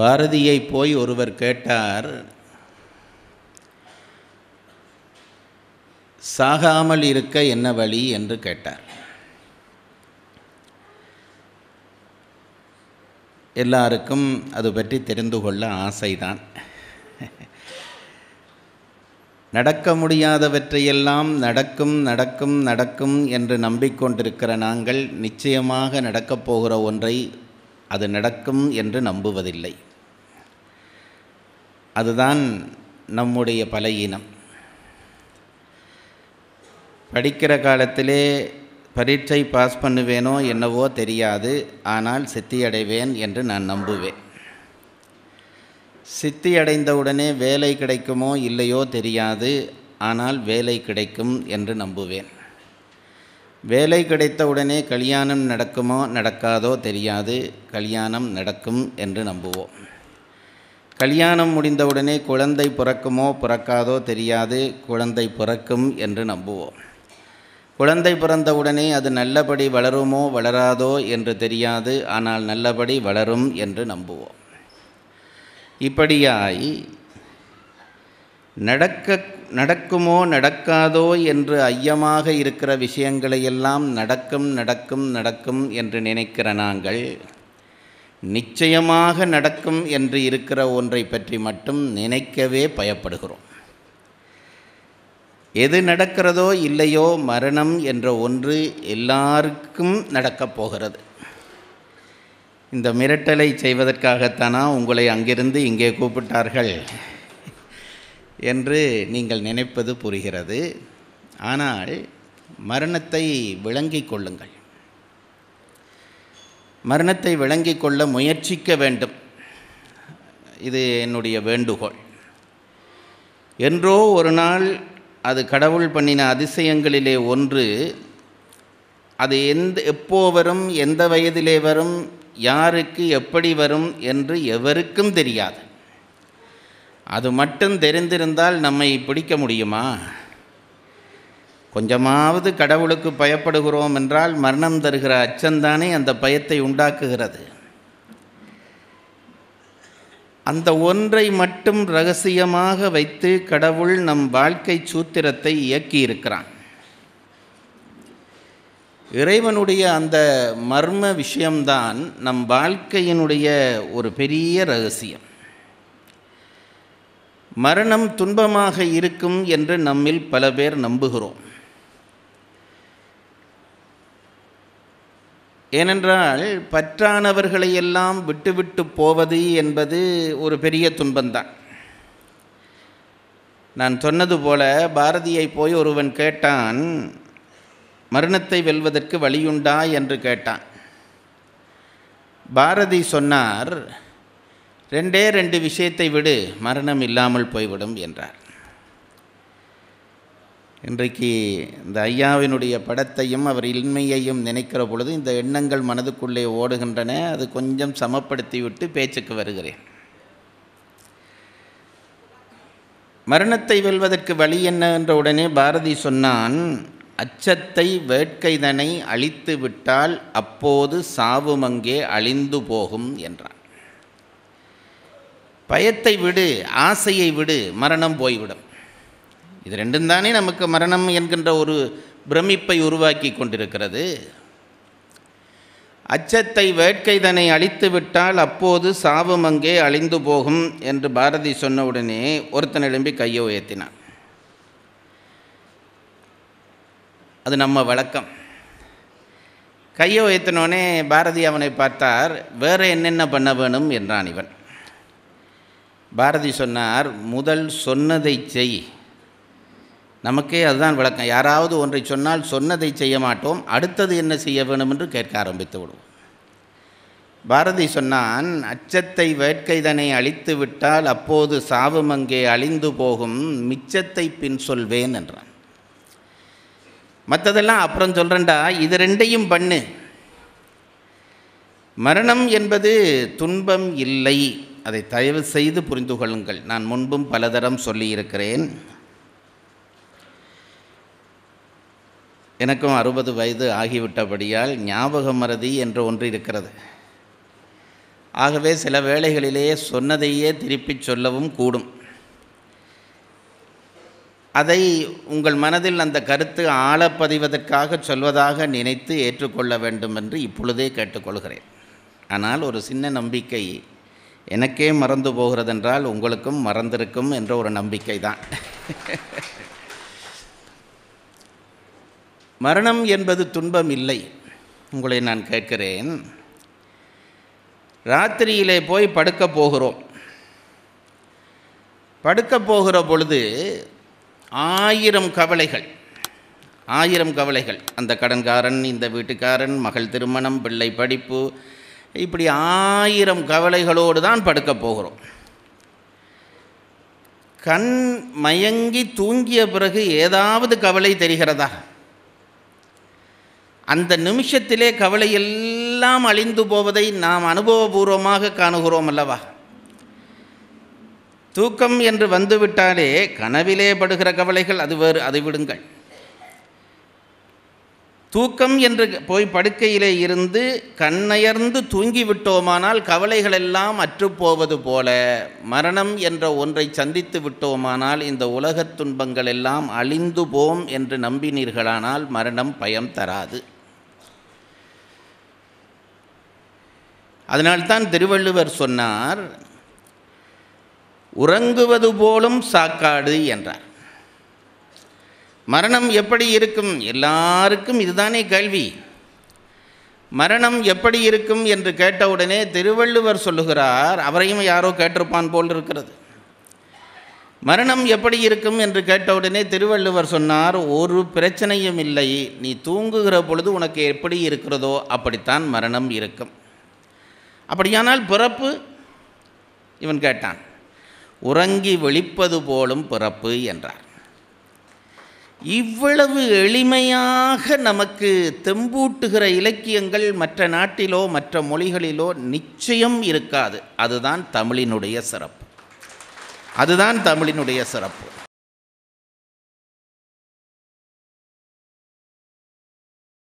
பாரதியை போய் ஒருவர் கேட்டார் சாகாமல் இருக்க என்ன வழி என்று கேட்டார் எல்லாருக்கும் அது பற்றி தெரிந்து கொள்ள ஆசைதான் நடக்க முடியாதவற்றையெல்லாம் நடக்கும் நடக்கும் நடக்கும் என்று நம்பிக்கொண்டிருக்கிற நாங்கள் நிச்சயமாக நடக்கப் போகிற ஒன்றை அது நடக்கும் என்று நம்புவதில்லை அதுதான் நம்முடைய பல இனம் படிக்கிற காலத்திலே பரீட்சை பாஸ் பண்ணுவேனோ என்னவோ தெரியாது ஆனால் சித்தியடைவேன் என்று நான் நம்புவேன் சித்தியடைந்தவுடனே வேலை கிடைக்குமோ இல்லையோ தெரியாது ஆனால் வேலை கிடைக்கும் என்று நம்புவேன் வேலை கிடைத்தவுடனே கல்யாணம் நடக்குமோ நடக்காதோ தெரியாது கல்யாணம் நடக்கும் என்று நம்புவோம் கல்யாணம் முடிந்தவுடனே குழந்தை பிறக்குமோ பிறக்காதோ தெரியாது குழந்தை பிறக்கும் என்று நம்புவோம் குழந்தை பிறந்தவுடனே அது நல்லபடி வளருமோ வளராதோ என்று தெரியாது ஆனால் நல்லபடி வளரும் என்று நம்புவோம் இப்படியாய் நடக்க நடக்குமோ நடக்காதோ என்று ஐயமாக இருக்கிற விஷயங்களையெல்லாம் நடக்கும் நடக்கும் நடக்கும் என்று நினைக்கிற நாங்கள் நிச்சயமாக நடக்கும் என்று இருக்கிற ஒன்றை பற்றி மட்டும் நினைக்கவே பயப்படுகிறோம் எது நடக்கிறதோ இல்லையோ மரணம் என்ற ஒன்று எல்லாருக்கும் நடக்கப் போகிறது இந்த மிரட்டலை செய்வதற்காகத்தானா உங்களை அங்கிருந்து இங்கே கூப்பிட்டார்கள் என்று நீங்கள் நினைப்பது புரிகிறது ஆனால் மரணத்தை விளங்கிக் கொள்ளுங்கள் மரணத்தை விளங்கி கொள்ள முயற்சிக்க வேண்டும் இது என்னுடைய வேண்டுகோள் என்றோ ஒரு நாள் அது கடவுள் பண்ணின அதிசயங்களிலே ஒன்று அது எந்த எப்போ வரும் எந்த வயதிலே வரும் யாருக்கு எப்படி வரும் என்று எவருக்கும் தெரியாது அது மட்டும் தெரிந்திருந்தால் நம்மை பிடிக்க முடியுமா கொஞ்சமாவது கடவுளுக்கு பயப்படுகிறோம் என்றால் மரணம் தருகிற அச்சந்தானே அந்த பயத்தை உண்டாக்குகிறது அந்த ஒன்றை மட்டும் ரகசியமாக வைத்து கடவுள் நம் வாழ்க்கை சூத்திரத்தை இயக்கியிருக்கிறான் இறைவனுடைய அந்த மர்ம விஷயம்தான் நம் வாழ்க்கையினுடைய ஒரு பெரிய ரகசியம் மரணம் துன்பமாக இருக்கும் என்று நம்மில் பல பேர் நம்புகிறோம் ஏனென்றால் பற்றானவர்களை எல்லாம் விட்டுவிட்டு போவது என்பது ஒரு பெரிய துன்பந்தான் நான் சொன்னது போல பாரதியை போய் ஒருவன் கேட்டான் மரணத்தை வெல்வதற்கு வழியுண்டா என்று கேட்டான் பாரதி சொன்னார் ரெண்டே ரெண்டு விஷயத்தை விடு மரணம் இல்லாமல் போய்விடும் என்றார் இன்றைக்கு இந்த ஐயாவினுடைய படத்தையும் அவர் இன்மையையும் நினைக்கிற பொழுது இந்த எண்ணங்கள் மனதுக்குள்ளே ஓடுகின்றன அது கொஞ்சம் சமப்படுத்திவிட்டு பேச்சுக்கு வருகிறேன் மரணத்தை வெல்வதற்கு வழி என்ன என்ற உடனே பாரதி சொன்னான் அச்சத்தை வேட்கைதனை அழித்து விட்டால் அப்போது சாவும் அங்கே அழிந்து போகும் என்றான் பயத்தை விடு ஆசையை விடு மரணம் போய்விடும் இது ரெண்டும் தானே நமக்கு மரணம் என்கின்ற ஒரு பிரமிப்பை உருவாக்கி கொண்டிருக்கிறது அச்சத்தை வேட்கை அழித்து விட்டால் அப்போது சாவும் அங்கே அழிந்து போகும் என்று பாரதி சொன்ன உடனே ஒருத்தன் எழும்பி கையை உயர்த்தினான் அது நம்ம வழக்கம் கையை உயர்த்தினோடனே பாரதி அவனை பார்த்தார் வேறு என்னென்ன பண்ண வேணும் என்றான் இவன் பாரதி சொன்னார் முதல் சொன்னதை செய் நமக்கே அதுதான் விளக்கம் யாராவது ஒன்றை சொன்னால் சொன்னதை செய்ய மாட்டோம் அடுத்தது என்ன செய்ய வேண்டும் என்று கேட்க ஆரம்பித்து விடுவோம் பாரதி சொன்னான் அச்சத்தை வேட்கைதனை அழித்து விட்டால் அப்போது சாவும் அங்கே அழிந்து போகும் மிச்சத்தை பின் சொல்வேன் என்றான் மற்றதெல்லாம் அப்புறம் சொல்கிறேன்டா இது ரெண்டையும் பண்ணு மரணம் என்பது துன்பம் இல்லை அதை தயவு செய்து புரிந்து கொள்ளுங்கள் நான் முன்பும் பலதரம் சொல்லியிருக்கிறேன் எனக்கும் அறுபது வயது ஆகிவிட்டபடியால் ஞாபக மறதி என்று ஒன்று இருக்கிறது ஆகவே சில வேளைகளிலேயே சொன்னதையே திருப்பி சொல்லவும் கூடும் அதை உங்கள் மனதில் அந்த கருத்து ஆழப்பதிவதற்காக சொல்வதாக நினைத்து ஏற்றுக்கொள்ள வேண்டும் என்று இப்பொழுதே கேட்டுக்கொள்கிறேன் ஆனால் ஒரு சின்ன நம்பிக்கை எனக்கே மறந்து போகிறதென்றால் உங்களுக்கும் மறந்திருக்கும் என்ற ஒரு நம்பிக்கை தான் மரணம் என்பது துன்பம் இல்லை உங்களை நான் கேட்கிறேன் ராத்திரியிலே போய் படுக்கப் போகிறோம் படுக்கப் போகிற பொழுது ஆயிரம் கவலைகள் ஆயிரம் கவலைகள் அந்த கடன்காரன் இந்த வீட்டுக்காரன் மகள் திருமணம் பிள்ளை படிப்பு இப்படி ஆயிரம் கவலைகளோடு தான் படுக்கப் போகிறோம் கண் மயங்கி தூங்கிய பிறகு ஏதாவது கவலை தெரிகிறதா அந்த நிமிஷத்திலே கவலை எல்லாம் அழிந்து போவதை நாம் அனுபவபூர்வமாக காணுகிறோம் அல்லவா தூக்கம் என்று வந்துவிட்டாலே கனவிலே படுகிற கவலைகள் அது வேறு அதை விடுங்கள் தூக்கம் என்று போய் படுக்கையிலே இருந்து கண்ணயர்ந்து தூங்கிவிட்டோமானால் கவலைகள் எல்லாம் அற்றுப்போவது போல மரணம் என்ற ஒன்றை சந்தித்து விட்டோமானால் இந்த உலகத் துன்பங்கள் எல்லாம் அழிந்து போம் என்று நம்பினீர்களானால் மரணம் பயம் தராது அதனால்தான் திருவள்ளுவர் சொன்னார் உறங்குவது போலும் சாக்காடு என்றார் மரணம் எப்படி இருக்கும் எல்லாருக்கும் இதுதானே கேள்வி மரணம் எப்படி இருக்கும் என்று கேட்டவுடனே திருவள்ளுவர் சொல்லுகிறார் அவரையும் யாரோ கேட்டிருப்பான் போல் இருக்கிறது மரணம் எப்படி இருக்கும் என்று கேட்டவுடனே திருவள்ளுவர் சொன்னார் ஒரு பிரச்சனையும் இல்லை நீ தூங்குகிற பொழுது உனக்கு எப்படி இருக்கிறதோ அப்படித்தான் மரணம் இருக்கும் அப்படியானால் பிறப்பு இவன் கேட்டான் உறங்கி வெளிப்பது போலும் பிறப்பு என்றார் இவ்வளவு எளிமையாக நமக்கு தெம்பூட்டுகிற இலக்கியங்கள் மற்ற நாட்டிலோ மற்ற மொழிகளிலோ நிச்சயம் இருக்காது அதுதான் தமிழினுடைய சிறப்பு அதுதான் தமிழினுடைய சிறப்பு